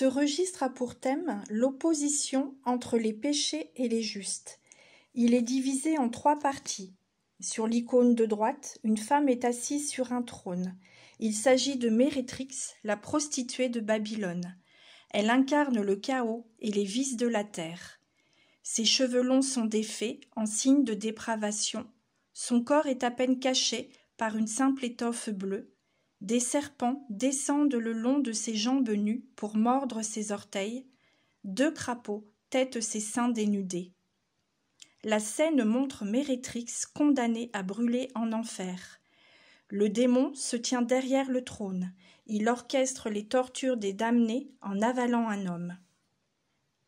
Ce registre a pour thème l'opposition entre les péchés et les justes. Il est divisé en trois parties. Sur l'icône de droite, une femme est assise sur un trône. Il s'agit de Mérétrix, la prostituée de Babylone. Elle incarne le chaos et les vices de la terre. Ses cheveux longs sont défaits en signe de dépravation. Son corps est à peine caché par une simple étoffe bleue. Des serpents descendent le long de ses jambes nues pour mordre ses orteils. Deux crapauds têtent ses seins dénudés. La scène montre Mérétrix condamnée à brûler en enfer. Le démon se tient derrière le trône. Il orchestre les tortures des damnés en avalant un homme.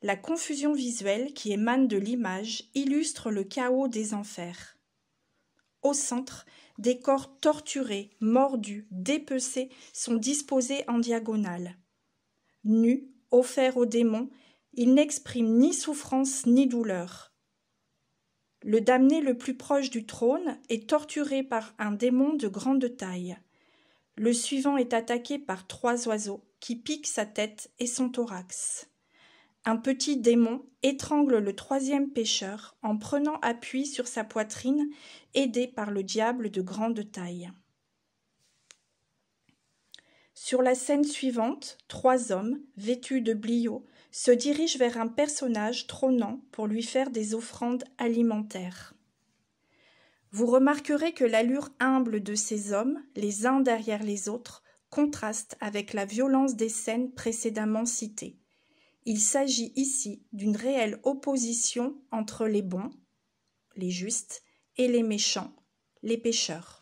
La confusion visuelle qui émane de l'image illustre le chaos des enfers au centre, des corps torturés, mordus, dépecés sont disposés en diagonale. Nus, offerts aux démons, ils n'expriment ni souffrance ni douleur. Le damné le plus proche du trône est torturé par un démon de grande taille. Le suivant est attaqué par trois oiseaux qui piquent sa tête et son thorax. Un petit démon étrangle le troisième pêcheur en prenant appui sur sa poitrine, aidé par le diable de grande taille. Sur la scène suivante, trois hommes, vêtus de bliots, se dirigent vers un personnage trônant pour lui faire des offrandes alimentaires. Vous remarquerez que l'allure humble de ces hommes, les uns derrière les autres, contraste avec la violence des scènes précédemment citées. Il s'agit ici d'une réelle opposition entre les bons, les justes, et les méchants, les pécheurs.